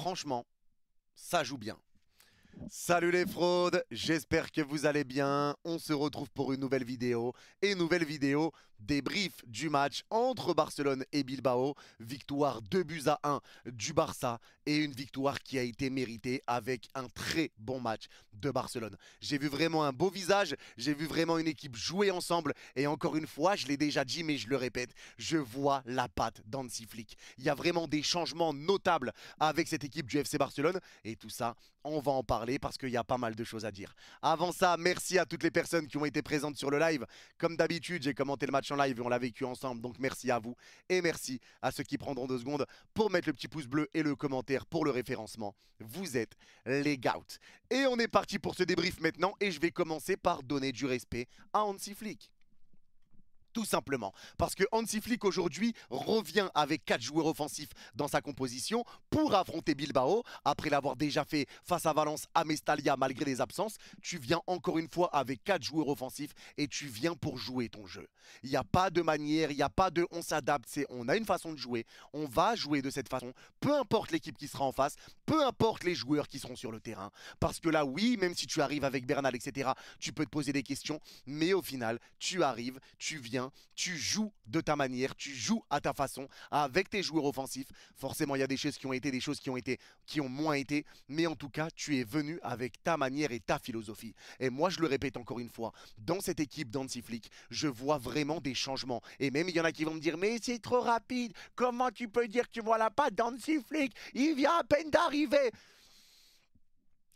franchement, ça joue bien. Salut les fraudes, j'espère que vous allez bien. On se retrouve pour une nouvelle vidéo. Et nouvelle vidéo débrief du match entre Barcelone et Bilbao. Victoire 2 buts à 1 du Barça et une victoire qui a été méritée avec un très bon match de Barcelone. J'ai vu vraiment un beau visage, j'ai vu vraiment une équipe jouer ensemble et encore une fois, je l'ai déjà dit mais je le répète, je vois la patte d'Ansi Flick. Il y a vraiment des changements notables avec cette équipe du FC Barcelone et tout ça, on va en parler parce qu'il y a pas mal de choses à dire. Avant ça, merci à toutes les personnes qui ont été présentes sur le live. Comme d'habitude, j'ai commenté le match live on l'a vécu ensemble. Donc merci à vous et merci à ceux qui prendront deux secondes pour mettre le petit pouce bleu et le commentaire pour le référencement. Vous êtes les gouts. Et on est parti pour ce débrief maintenant et je vais commencer par donner du respect à Hansi Flick tout simplement. Parce que Hansi Flick aujourd'hui revient avec 4 joueurs offensifs dans sa composition pour affronter Bilbao. Après l'avoir déjà fait face à Valence à Mestalia malgré les absences, tu viens encore une fois avec 4 joueurs offensifs et tu viens pour jouer ton jeu. Il n'y a pas de manière, il n'y a pas de on s'adapte, c'est on a une façon de jouer, on va jouer de cette façon, peu importe l'équipe qui sera en face, peu importe les joueurs qui seront sur le terrain. Parce que là, oui, même si tu arrives avec Bernal, etc., tu peux te poser des questions, mais au final, tu arrives, tu viens Hein. tu joues de ta manière, tu joues à ta façon, avec tes joueurs offensifs. Forcément, il y a des choses qui ont été, des choses qui ont été, qui ont moins été, mais en tout cas, tu es venu avec ta manière et ta philosophie. Et moi, je le répète encore une fois, dans cette équipe d'Annecy Flick, je vois vraiment des changements. Et même, il y en a qui vont me dire, mais c'est trop rapide, comment tu peux dire que tu vois la patte d'Ansi Flick Il vient à peine d'arriver.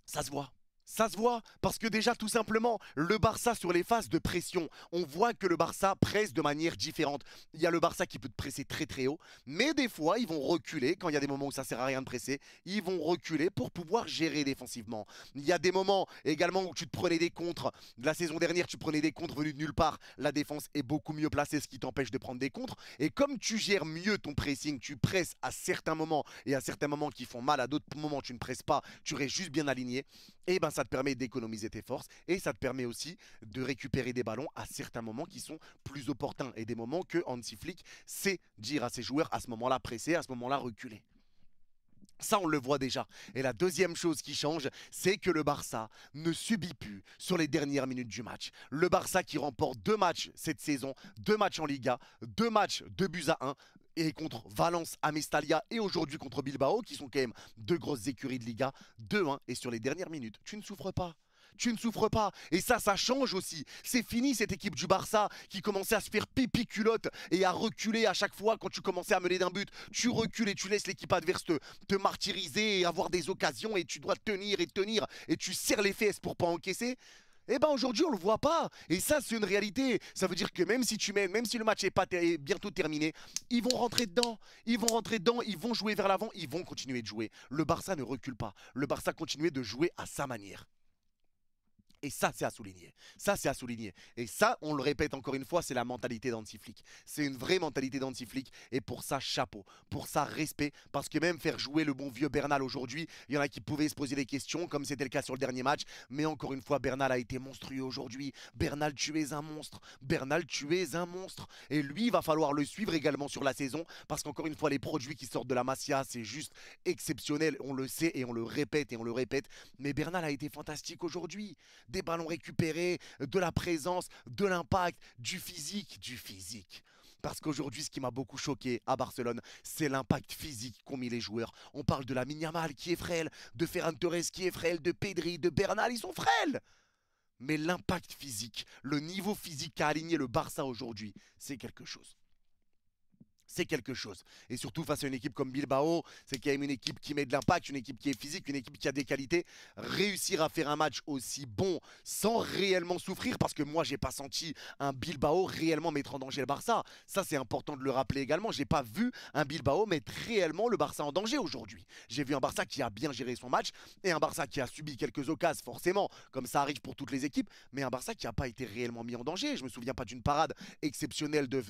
Ça se voit. Ça se voit parce que déjà tout simplement le Barça sur les phases de pression, on voit que le Barça presse de manière différente. Il y a le Barça qui peut te presser très très haut, mais des fois ils vont reculer quand il y a des moments où ça sert à rien de presser, ils vont reculer pour pouvoir gérer défensivement. Il y a des moments également où tu te prenais des contres. La saison dernière, tu prenais des contres venus de nulle part. La défense est beaucoup mieux placée ce qui t'empêche de prendre des contres et comme tu gères mieux ton pressing, tu presses à certains moments et à certains moments qui font mal, à d'autres moments tu ne presses pas, tu restes juste bien aligné. Et eh ben ça te permet d'économiser tes forces et ça te permet aussi de récupérer des ballons à certains moments qui sont plus opportuns et des moments que Hansi Flick sait dire à ses joueurs à ce moment-là presser, à ce moment-là reculer. Ça, on le voit déjà. Et la deuxième chose qui change, c'est que le Barça ne subit plus sur les dernières minutes du match. Le Barça qui remporte deux matchs cette saison, deux matchs en Liga, deux matchs, de buts à un, et contre Valence, Amestalia et aujourd'hui contre Bilbao, qui sont quand même deux grosses écuries de Liga, 2-1 hein, et sur les dernières minutes, tu ne souffres pas tu ne souffres pas. Et ça, ça change aussi. C'est fini cette équipe du Barça qui commençait à se faire pipi culotte et à reculer à chaque fois quand tu commençais à mener d'un but. Tu recules et tu laisses l'équipe adverse te, te, martyriser et avoir des occasions et tu dois tenir et tenir et tu serres les fesses pour pas encaisser. Eh ben aujourd'hui on le voit pas et ça c'est une réalité. Ça veut dire que même si tu mènes, même si le match est pas bientôt terminé, ils vont rentrer dedans, ils vont rentrer dedans, ils vont jouer vers l'avant, ils vont continuer de jouer. Le Barça ne recule pas. Le Barça continue de jouer à sa manière. Et ça, c'est à souligner. Ça, c'est à souligner. Et ça, on le répète encore une fois, c'est la mentalité danti C'est une vraie mentalité danti Et pour ça, chapeau. Pour ça, respect. Parce que même faire jouer le bon vieux Bernal aujourd'hui, il y en a qui pouvaient se poser des questions, comme c'était le cas sur le dernier match. Mais encore une fois, Bernal a été monstrueux aujourd'hui. Bernal, tu es un monstre. Bernal, tu es un monstre. Et lui, il va falloir le suivre également sur la saison. Parce qu'encore une fois, les produits qui sortent de la Masia, c'est juste exceptionnel. On le sait et on le répète et on le répète. Mais Bernal a été fantastique aujourd'hui des ballons récupérés, de la présence, de l'impact, du physique, du physique. Parce qu'aujourd'hui, ce qui m'a beaucoup choqué à Barcelone, c'est l'impact physique qu'ont mis les joueurs. On parle de la Miniamal qui est frêle, de Ferran Torres qui est frêle, de Pedri, de Bernal, ils sont frêles Mais l'impact physique, le niveau physique qu'a aligné le Barça aujourd'hui, c'est quelque chose c'est quelque chose. Et surtout face à une équipe comme Bilbao, c'est quand même une équipe qui met de l'impact, une équipe qui est physique, une équipe qui a des qualités. Réussir à faire un match aussi bon sans réellement souffrir, parce que moi j'ai pas senti un Bilbao réellement mettre en danger le Barça. Ça c'est important de le rappeler également. J'ai pas vu un Bilbao mettre réellement le Barça en danger aujourd'hui. J'ai vu un Barça qui a bien géré son match et un Barça qui a subi quelques occasions forcément, comme ça arrive pour toutes les équipes, mais un Barça qui a pas été réellement mis en danger. Je me souviens pas d'une parade exceptionnelle de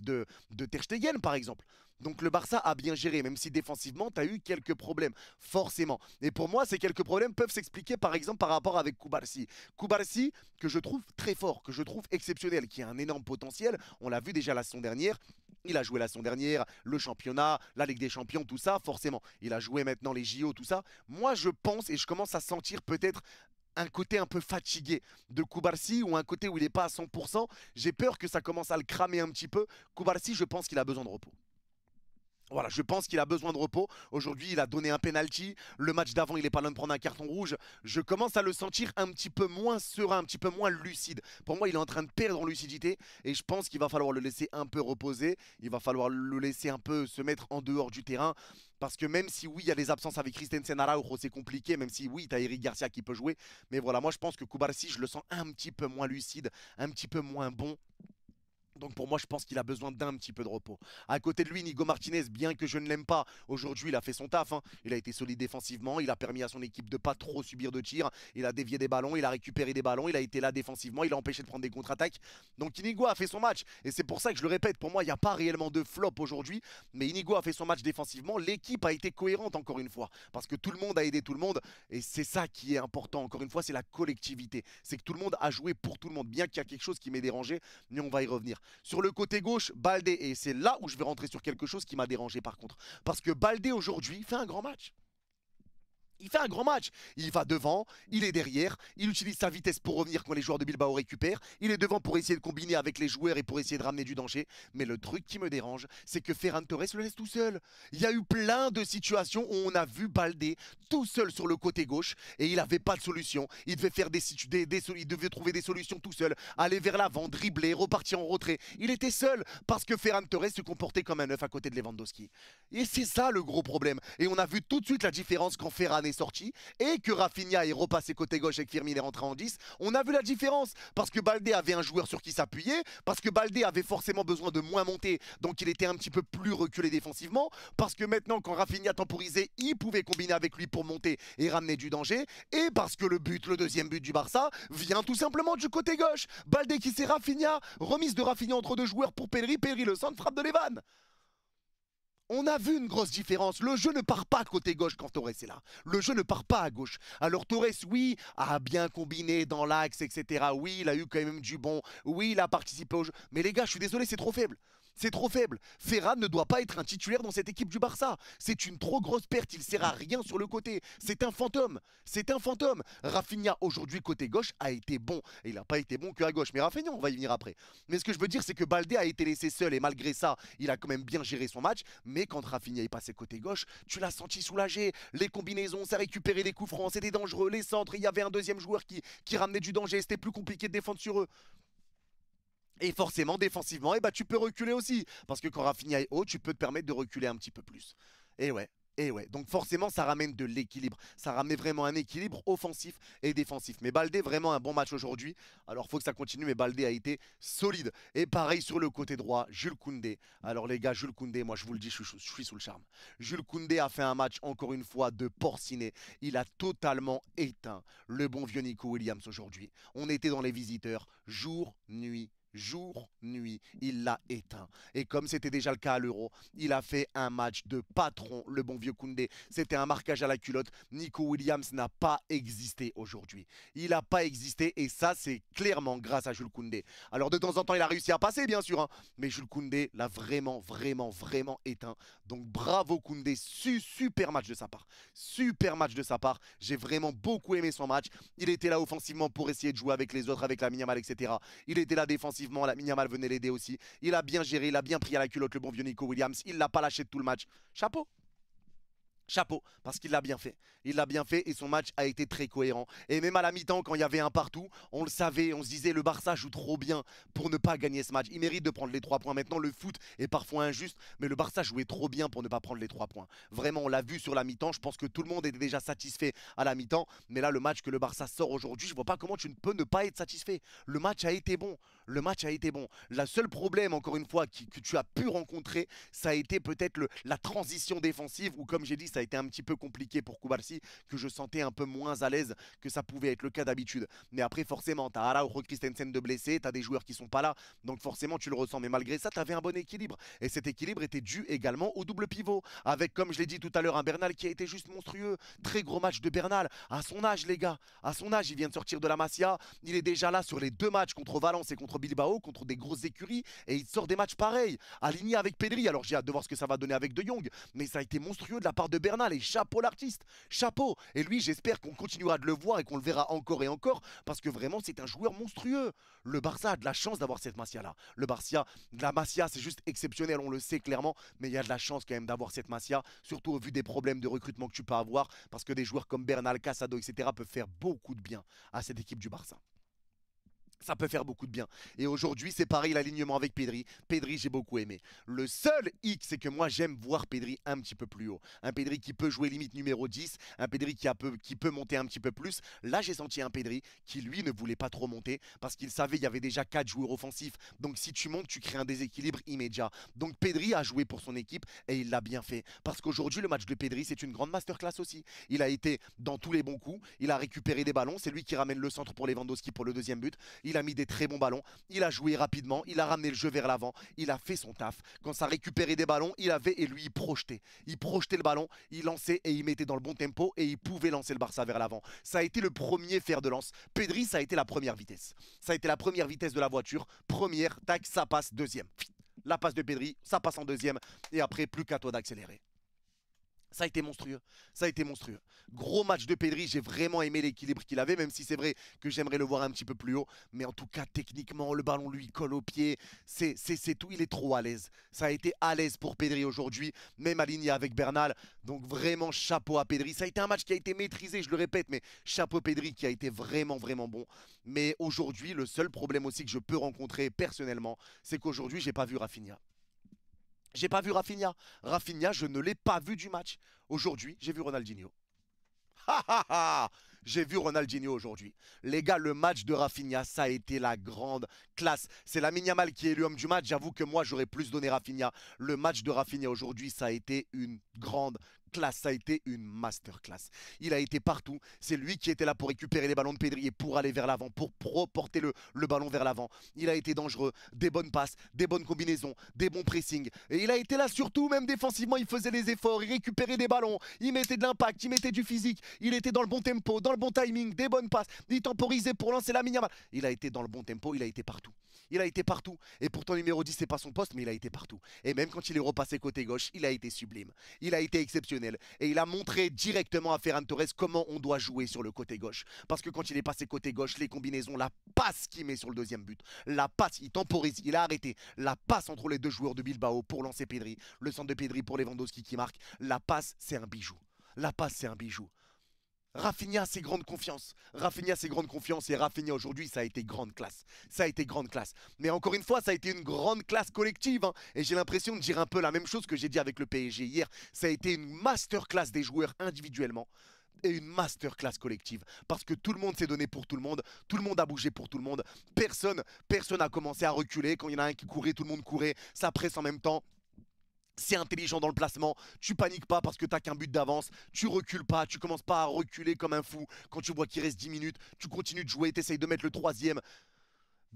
de, Ter Stegen par exemple. Donc le Barça a bien géré, même si défensivement, tu as eu quelques problèmes, forcément. Et pour moi, ces quelques problèmes peuvent s'expliquer par exemple par rapport avec Koubarsi. Koubarsi, que je trouve très fort, que je trouve exceptionnel, qui a un énorme potentiel. On l'a vu déjà la saison dernière. Il a joué la saison dernière, le championnat, la Ligue des Champions, tout ça, forcément. Il a joué maintenant les JO, tout ça. Moi, je pense et je commence à sentir peut-être un côté un peu fatigué de Koubarsi ou un côté où il n'est pas à 100%. J'ai peur que ça commence à le cramer un petit peu. Koubarsi, je pense qu'il a besoin de repos. Voilà, je pense qu'il a besoin de repos. Aujourd'hui, il a donné un penalty. Le match d'avant, il est pas loin de prendre un carton rouge. Je commence à le sentir un petit peu moins serein, un petit peu moins lucide. Pour moi, il est en train de perdre en lucidité et je pense qu'il va falloir le laisser un peu reposer. Il va falloir le laisser un peu se mettre en dehors du terrain. Parce que même si oui, il y a des absences avec Christensen Araujo, c'est compliqué, même si oui, tu as Eric Garcia qui peut jouer. Mais voilà, moi je pense que Koubarsi, je le sens un petit peu moins lucide, un petit peu moins bon. Donc pour moi, je pense qu'il a besoin d'un petit peu de repos. À côté de lui, Nigo Martinez, bien que je ne l'aime pas, aujourd'hui, il a fait son taf. Hein. Il a été solide défensivement. Il a permis à son équipe de pas trop subir de tirs. Il a dévié des ballons. Il a récupéré des ballons. Il a été là défensivement. Il a empêché de prendre des contre-attaques. Donc Inigo a fait son match. Et c'est pour ça que je le répète. Pour moi, il n'y a pas réellement de flop aujourd'hui. Mais Inigo a fait son match défensivement. L'équipe a été cohérente encore une fois. Parce que tout le monde a aidé tout le monde. Et c'est ça qui est important. Encore une fois, c'est la collectivité. C'est que tout le monde a joué pour tout le monde. Bien qu'il y a quelque chose qui m'ait dérangé. Mais on va y revenir. Sur le côté gauche, Baldé. Et c'est là où je vais rentrer sur quelque chose qui m'a dérangé par contre. Parce que Baldé aujourd'hui fait un grand match il fait un grand match. Il va devant, il est derrière, il utilise sa vitesse pour revenir quand les joueurs de Bilbao récupèrent, il est devant pour essayer de combiner avec les joueurs et pour essayer de ramener du danger. Mais le truc qui me dérange, c'est que Ferran Torres le laisse tout seul. Il y a eu plein de situations où on a vu Baldé tout seul sur le côté gauche et il n'avait pas de solution. Il devait faire des, devait trouver des solutions tout seul, aller vers l'avant, dribbler, repartir en retrait. Il était seul parce que Ferran Torres se comportait comme un œuf à côté de Lewandowski. Et c'est ça le gros problème. Et on a vu tout de suite la différence quand Ferran est sorti et que Rafinha est repassé côté gauche et que Firmin est rentré en 10, on a vu la différence parce que Baldé avait un joueur sur qui s'appuyer, parce que Baldé avait forcément besoin de moins monter, donc il était un petit peu plus reculé défensivement, parce que maintenant quand Rafinha temporisait, il pouvait combiner avec lui pour monter et ramener du danger, et parce que le but, le deuxième but du Barça, vient tout simplement du côté gauche. Baldé qui sait Rafinha, remise de Rafinha entre deux joueurs pour Péry. Péleri le centre frappe de Levan. On a vu une grosse différence. Le jeu ne part pas côté gauche quand Torres est là. Le jeu ne part pas à gauche. Alors Torres, oui, a bien combiné dans l'axe, etc. Oui, il a eu quand même du bon. Oui, il a participé au jeu. Mais les gars, je suis désolé, c'est trop faible. C'est trop faible. Ferran ne doit pas être un titulaire dans cette équipe du Barça. C'est une trop grosse perte. Il sert à rien sur le côté. C'est un fantôme. C'est un fantôme. Rafinha, aujourd'hui, côté gauche, a été bon. Et il n'a pas été bon que à gauche. Mais Rafinha, on va y venir après. Mais ce que je veux dire, c'est que Baldé a été laissé seul. Et malgré ça, il a quand même bien géré son match. Mais quand Rafinha est passé côté gauche, tu l'as senti soulagé. Les combinaisons, ça récupéré des coups francs. C'était dangereux. Les centres, il y avait un deuxième joueur qui, qui ramenait du danger. C'était plus compliqué de défendre sur eux. Et forcément, défensivement, et eh bah, ben, tu peux reculer aussi. Parce que quand Rafinha est haut, tu peux te permettre de reculer un petit peu plus. Et ouais, et ouais, donc forcément ça ramène de l'équilibre, ça ramène vraiment un équilibre offensif et défensif. Mais Baldé vraiment un bon match aujourd'hui, alors faut que ça continue, mais Baldé a été solide. Et pareil sur le côté droit, Jules Koundé. Alors les gars, Jules Koundé, moi je vous le dis, je, suis sous le charme. Jules Koundé a fait un match encore une fois de porciné, il a totalement éteint le bon vieux Nico Williams aujourd'hui. On était dans les visiteurs, jour, nuit, jour, nuit, il l'a éteint. Et comme c'était déjà le cas à l'Euro, il a fait un match de patron, le bon vieux Koundé. C'était un marquage à la culotte. Nico Williams n'a pas existé aujourd'hui. Il n'a pas existé et ça, c'est clairement grâce à Jules Koundé. Alors de temps en temps, il a réussi à passer, bien sûr, hein. mais Jules Koundé l'a vraiment, vraiment, vraiment éteint. Donc bravo Koundé, super match de sa part. Super match de sa part. J'ai vraiment beaucoup aimé son match. Il était là offensivement pour essayer de jouer avec les autres, avec la minimale, etc. Il était là défensivement la Miniamal venait l'aider aussi. Il a bien géré, il a bien pris à la culotte le bon vieux Nico Williams. Il l'a pas lâché tout le match. Chapeau. Chapeau, parce qu'il l'a bien fait. Il l'a bien fait et son match a été très cohérent. Et même à la mi-temps, quand il y avait un partout, on le savait, on se disait le Barça joue trop bien pour ne pas gagner ce match. Il mérite de prendre les trois points. Maintenant, le foot est parfois injuste, mais le Barça jouait trop bien pour ne pas prendre les trois points. Vraiment, on l'a vu sur la mi-temps. Je pense que tout le monde était déjà satisfait à la mi-temps. Mais là, le match que le Barça sort aujourd'hui, je vois pas comment tu ne peux ne pas être satisfait. Le match a été bon le match a été bon. La seule problème, encore une fois, que tu as pu rencontrer, ça a été peut-être la transition défensive, ou comme j'ai dit, ça a été un petit peu compliqué pour Kubarsi, que je sentais un peu moins à l'aise que ça pouvait être le cas d'habitude. Mais après, forcément, t'as Araujo Christensen de blessé, t'as des joueurs qui sont pas là, donc forcément tu le ressens. Mais malgré ça, tu avais un bon équilibre. Et cet équilibre était dû également au double pivot, avec, comme je l'ai dit tout à l'heure, un Bernal qui a été juste monstrueux. Très gros match de Bernal, à son âge les gars, à son âge, il vient de sortir de la Masia, il est déjà là sur les deux matchs contre Valence et contre Bilbao, contre des grosses écuries, et il sort des matchs pareils, aligné avec Pedri. Alors j'ai hâte de voir ce que ça va donner avec De Jong, mais ça a été monstrueux de la part de Bernal, et chapeau l'artiste, chapeau. Et lui, j'espère qu'on continuera de le voir et qu'on le verra encore et encore, parce que vraiment, c'est un joueur monstrueux. Le Barça a de la chance d'avoir cette Masia-là. Le Barça, la Masia, c'est juste exceptionnel, on le sait clairement, mais il y a de la chance quand même d'avoir cette Masia, surtout au vu des problèmes de recrutement que tu peux avoir, parce que des joueurs comme Bernal, Casado, etc., peuvent faire beaucoup de bien à cette équipe du Barça ça peut faire beaucoup de bien. Et aujourd'hui, c'est pareil l'alignement avec Pedri. Pedri, j'ai beaucoup aimé. Le seul hic, c'est que moi, j'aime voir Pedri un petit peu plus haut. Un Pedri qui peut jouer limite numéro 10, un Pedri qui, a peu, qui peut monter un petit peu plus. Là, j'ai senti un Pedri qui, lui, ne voulait pas trop monter parce qu'il savait il y avait déjà 4 joueurs offensifs. Donc, si tu montes, tu crées un déséquilibre immédiat. Donc, Pedri a joué pour son équipe et il l'a bien fait. Parce qu'aujourd'hui, le match de Pedri, c'est une grande masterclass aussi. Il a été dans tous les bons coups, il a récupéré des ballons, c'est lui qui ramène le centre pour Lewandowski pour le deuxième but. Il il a mis des très bons ballons, il a joué rapidement, il a ramené le jeu vers l'avant, il a fait son taf. Quand ça récupérait des ballons, il avait et lui il projetait. Il projetait le ballon, il lançait et il mettait dans le bon tempo et il pouvait lancer le Barça vers l'avant. Ça a été le premier fer de lance. Pedri, ça a été la première vitesse. Ça a été la première vitesse de la voiture. Première, tac, ça passe, deuxième. La passe de Pedri, ça passe en deuxième et après plus qu'à toi d'accélérer. Ça a été monstrueux. Ça a été monstrueux. Gros match de Pedri. J'ai vraiment aimé l'équilibre qu'il avait, même si c'est vrai que j'aimerais le voir un petit peu plus haut. Mais en tout cas, techniquement, le ballon lui colle au pied. C'est tout. Il est trop à l'aise. Ça a été à l'aise pour Pedri aujourd'hui, même aligné avec Bernal. Donc vraiment, chapeau à Pedri. Ça a été un match qui a été maîtrisé, je le répète, mais chapeau Pedri qui a été vraiment, vraiment bon. Mais aujourd'hui, le seul problème aussi que je peux rencontrer personnellement, c'est qu'aujourd'hui, j'ai pas vu Rafinha. J'ai pas vu Rafinha. Rafinha, je ne l'ai pas vu du match. Aujourd'hui, j'ai vu Ronaldinho. J'ai vu Ronaldinho aujourd'hui. Les gars, le match de Rafinha, ça a été la grande classe. C'est la Mal qui est l'homme homme du match. J'avoue que moi, j'aurais plus donné Rafinha. Le match de Rafinha aujourd'hui, ça a été une grande ça a été une masterclass. Il a été partout, c'est lui qui était là pour récupérer les ballons de Pedri pour aller vers l'avant, pour porter le, ballon vers l'avant. Il a été dangereux, des bonnes passes, des bonnes combinaisons, des bons pressings. Et il a été là surtout, même défensivement, il faisait des efforts, il récupérait des ballons, il mettait de l'impact, il mettait du physique, il était dans le bon tempo, dans le bon timing, des bonnes passes, il temporisait pour lancer la mini Il a été dans le bon tempo, il a été partout. Il a été partout. Et pourtant, numéro 10, c'est pas son poste, mais il a été partout. Et même quand il est repassé côté gauche, il a été sublime. Il a été exceptionnel. Et il a montré directement à Ferran Torres comment on doit jouer sur le côté gauche. Parce que quand il est passé côté gauche, les combinaisons, la passe qu'il met sur le deuxième but, la passe, il temporise, il a arrêté. La passe entre les deux joueurs de Bilbao pour lancer Pedri. Le centre de Pedri pour Lewandowski qui marque. La passe, c'est un bijou. La passe, c'est un bijou. Rafinha, c'est grandes confiance. Rafinha, c'est grande confiance. Et Rafinha, aujourd'hui, ça a été grande classe. Ça a été grande classe. Mais encore une fois, ça a été une grande classe collective. Hein. Et j'ai l'impression de dire un peu la même chose que j'ai dit avec le PSG hier. Ça a été une masterclass des joueurs individuellement et une masterclass collective. Parce que tout le monde s'est donné pour tout le monde, tout le monde a bougé pour tout le monde, personne, personne a commencé à reculer. Quand il y en a un qui courait, tout le monde courait, ça presse en même temps. C'est intelligent dans le placement, tu paniques pas parce que t'as qu'un but d'avance, tu recules pas, tu commences pas à reculer comme un fou. Quand tu vois qu'il reste 10 minutes, tu continues de jouer, t'essayes de mettre le troisième.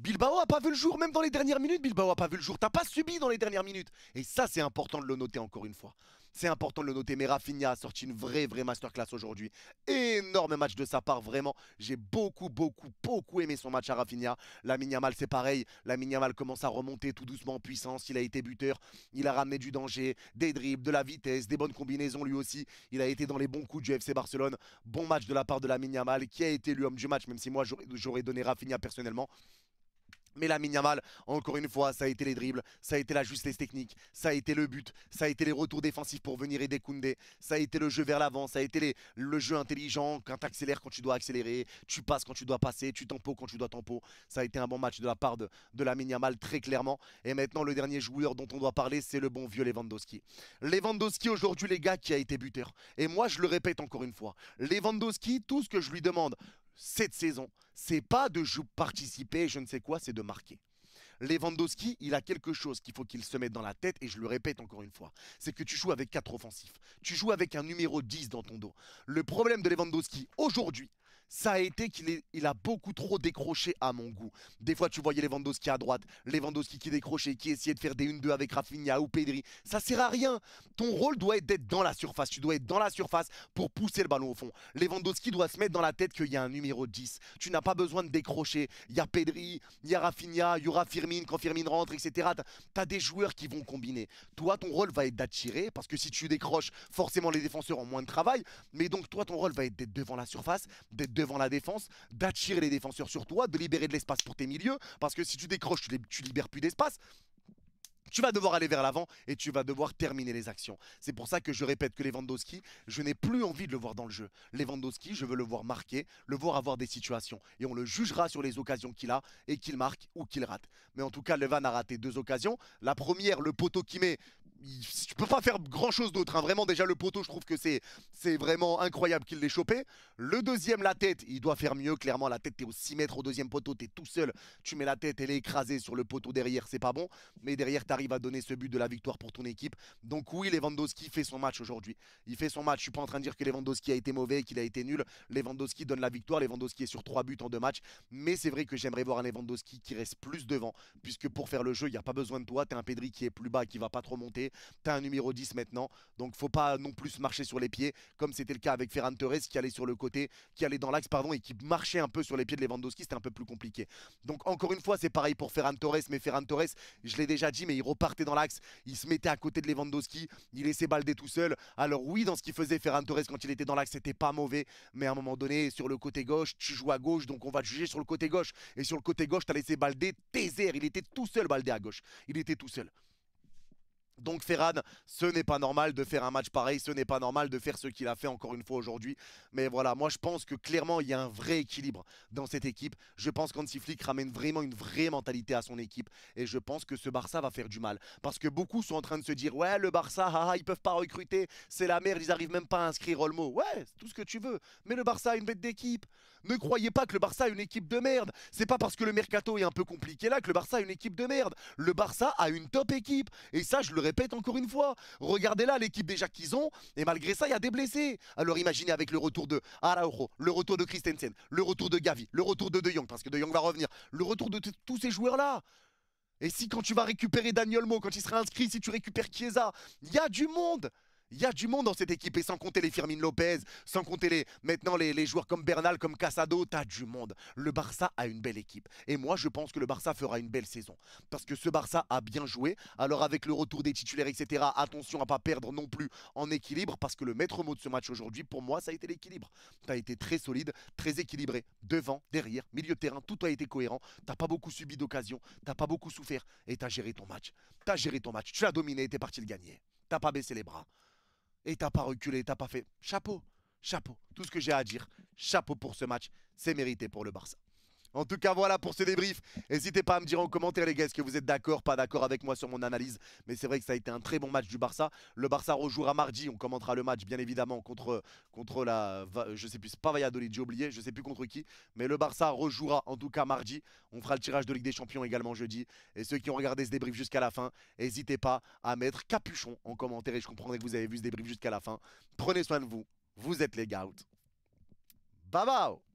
Bilbao a pas vu le jour, même dans les dernières minutes, Bilbao a pas vu le jour. T'as pas subi dans les dernières minutes. Et ça, c'est important de le noter encore une fois. C'est important de le noter. Mais Rafinha a sorti une vraie, vraie masterclass aujourd'hui. Énorme match de sa part, vraiment. J'ai beaucoup, beaucoup, beaucoup aimé son match à Rafinha. La Mal, c'est pareil. La Mal commence à remonter tout doucement en puissance. Il a été buteur. Il a ramené du danger, des dribbles, de la vitesse, des bonnes combinaisons lui aussi. Il a été dans les bons coups du FC Barcelone. Bon match de la part de la Mal. qui a été l'homme du match, même si moi, j'aurais donné Rafinha personnellement. Mais la Miniamal, encore une fois, ça a été les dribbles, ça a été la justesse technique, ça a été le but, ça a été les retours défensifs pour venir aider Koundé, ça a été le jeu vers l'avant, ça a été le jeu intelligent, quand tu accélères quand tu dois accélérer, tu passes quand tu dois passer, tu tempo quand tu dois tempo. Ça a été un bon match de la part de, de la Miniamal, très clairement. Et maintenant, le dernier joueur dont on doit parler, c'est le bon vieux Lewandowski. Lewandowski, aujourd'hui, les gars, qui a été buteur. Et moi, je le répète encore une fois, Lewandowski, tout ce que je lui demande, cette saison, c'est pas de participer, je ne sais quoi, c'est de marquer. Lewandowski, il a quelque chose qu'il faut qu'il se mette dans la tête, et je le répète encore une fois, c'est que tu joues avec quatre offensifs. Tu joues avec un numéro 10 dans ton dos. Le problème de Lewandowski aujourd'hui, ça a été qu'il a beaucoup trop décroché à mon goût. Des fois, tu voyais Lewandowski à droite, Lewandowski qui décrochait, qui essayait de faire des 1-2 avec Rafinha ou Pedri. Ça sert à rien. Ton rôle doit être d'être dans la surface. Tu dois être dans la surface pour pousser le ballon au fond. Lewandowski doit se mettre dans la tête qu'il y a un numéro 10. Tu n'as pas besoin de décrocher. Il y a Pedri, il y a Rafinha, il y aura Firmin quand Firmin rentre, etc. Tu as des joueurs qui vont combiner. Toi, ton rôle va être d'attirer parce que si tu décroches, forcément les défenseurs ont moins de travail. Mais donc, toi, ton rôle va être d'être devant la surface, d'être devant la défense, d'attirer les défenseurs sur toi, de libérer de l'espace pour tes milieux, parce que si tu décroches, tu, ne libères plus d'espace. Tu vas devoir aller vers l'avant et tu vas devoir terminer les actions. C'est pour ça que je répète que Lewandowski, je n'ai plus envie de le voir dans le jeu. Lewandowski, je veux le voir marquer, le voir avoir des situations. Et on le jugera sur les occasions qu'il a et qu'il marque ou qu'il rate. Mais en tout cas, Levan a raté deux occasions. La première, le poteau qui met, tu peux pas faire grand chose d'autre. Hein. Vraiment, déjà, le poteau, je trouve que c'est, c'est vraiment incroyable qu'il l'ait chopé. Le deuxième, la tête, il doit faire mieux. Clairement, la tête, t'es au 6 mètres au deuxième poteau, t'es tout seul. Tu mets la tête, elle est écrasée sur le poteau derrière, c'est pas bon. Mais derrière, t'arrives à donner ce but de la victoire pour ton équipe. Donc, oui, Lewandowski fait son match aujourd'hui. Il fait son match. Je suis pas en train de dire que Lewandowski a été mauvais, qu'il a été nul. Lewandowski donne la victoire. Lewandowski est sur 3 buts en 2 matchs. Mais c'est vrai que j'aimerais voir un Lewandowski qui reste plus devant, puisque pour faire le jeu, il n'y a pas besoin de toi. T'es un Pedri qui est plus bas, qui va pas trop monter t'as un numéro 10 maintenant. Donc faut pas non plus marcher sur les pieds, comme c'était le cas avec Ferran Torres qui allait sur le côté, qui allait dans l'axe, pardon, et qui marchait un peu sur les pieds de Lewandowski, c'était un peu plus compliqué. Donc encore une fois, c'est pareil pour Ferran Torres, mais Ferran Torres, je l'ai déjà dit, mais il repartait dans l'axe, il se mettait à côté de Lewandowski, il laissait balder tout seul. Alors oui, dans ce qu'il faisait Ferran Torres quand il était dans l'axe, c'était pas mauvais, mais à un moment donné, sur le côté gauche, tu joues à gauche, donc on va te juger sur le côté gauche. Et sur le côté gauche, as laissé balder désert, il était tout seul balder à gauche, il était tout seul. Donc Ferran, ce n'est pas normal de faire un match pareil, ce n'est pas normal de faire ce qu'il a fait encore une fois aujourd'hui. Mais voilà, moi je pense que clairement il y a un vrai équilibre dans cette équipe. Je pense qu'Ansi ramène vraiment une vraie mentalité à son équipe et je pense que ce Barça va faire du mal. Parce que beaucoup sont en train de se dire ouais le Barça, ah, ah, ils peuvent pas recruter, c'est la merde, ils arrivent même pas à inscrire Olmo. Ouais, c'est tout ce que tu veux. Mais le Barça a une bête d'équipe. Ne croyez pas que le Barça a une équipe de merde. C'est pas parce que le mercato est un peu compliqué là que le Barça a une équipe de merde. Le Barça a une top équipe et ça je le répète encore une fois. Regardez là l'équipe déjà qu'ils ont, et malgré ça, il y a des blessés. Alors imaginez avec le retour de Araujo, le retour de Christensen, le retour de Gavi, le retour de De Jong, parce que De Jong va revenir, le retour de tous ces joueurs-là. Et si quand tu vas récupérer Daniel Mo, quand il sera inscrit, si tu récupères Chiesa, il y a du monde il y a du monde dans cette équipe, et sans compter les Firmin Lopez, sans compter les, maintenant les, joueurs comme Bernal, comme Casado, as du monde. Le Barça a une belle équipe. Et moi, je pense que le Barça fera une belle saison. Parce que ce Barça a bien joué. Alors, avec le retour des titulaires, etc., attention à pas perdre non plus en équilibre. Parce que le maître mot de ce match aujourd'hui, pour moi, ça a été l'équilibre. T'as été très solide, très équilibré. Devant, derrière, milieu de terrain, tout a été cohérent. T'as pas beaucoup subi d'occasion, t'as pas beaucoup souffert. Et t'as géré ton match. T'as géré ton match. Tu as dominé, es parti le gagner. T'as pas baissé les bras. Et t'as pas reculé, t'as pas fait. Chapeau, chapeau. Tout ce que j'ai à dire, chapeau pour ce match, c'est mérité pour le Barça. En tout cas, voilà pour ce débrief. N'hésitez pas à me dire en commentaire, les gars, est-ce que vous êtes d'accord, pas d'accord avec moi sur mon analyse. Mais c'est vrai que ça a été un très bon match du Barça. Le Barça rejouera mardi. On commentera le match, bien évidemment, contre, contre la. Je sais plus, pas Valladolid, j'ai oublié. Je sais plus contre qui. Mais le Barça rejouera, en tout cas, mardi. On fera le tirage de Ligue des Champions également jeudi. Et ceux qui ont regardé ce débrief jusqu'à la fin, n'hésitez pas à mettre capuchon en commentaire. Et je comprendrai que vous avez vu ce débrief jusqu'à la fin. Prenez soin de vous. Vous êtes les gars. Bye bye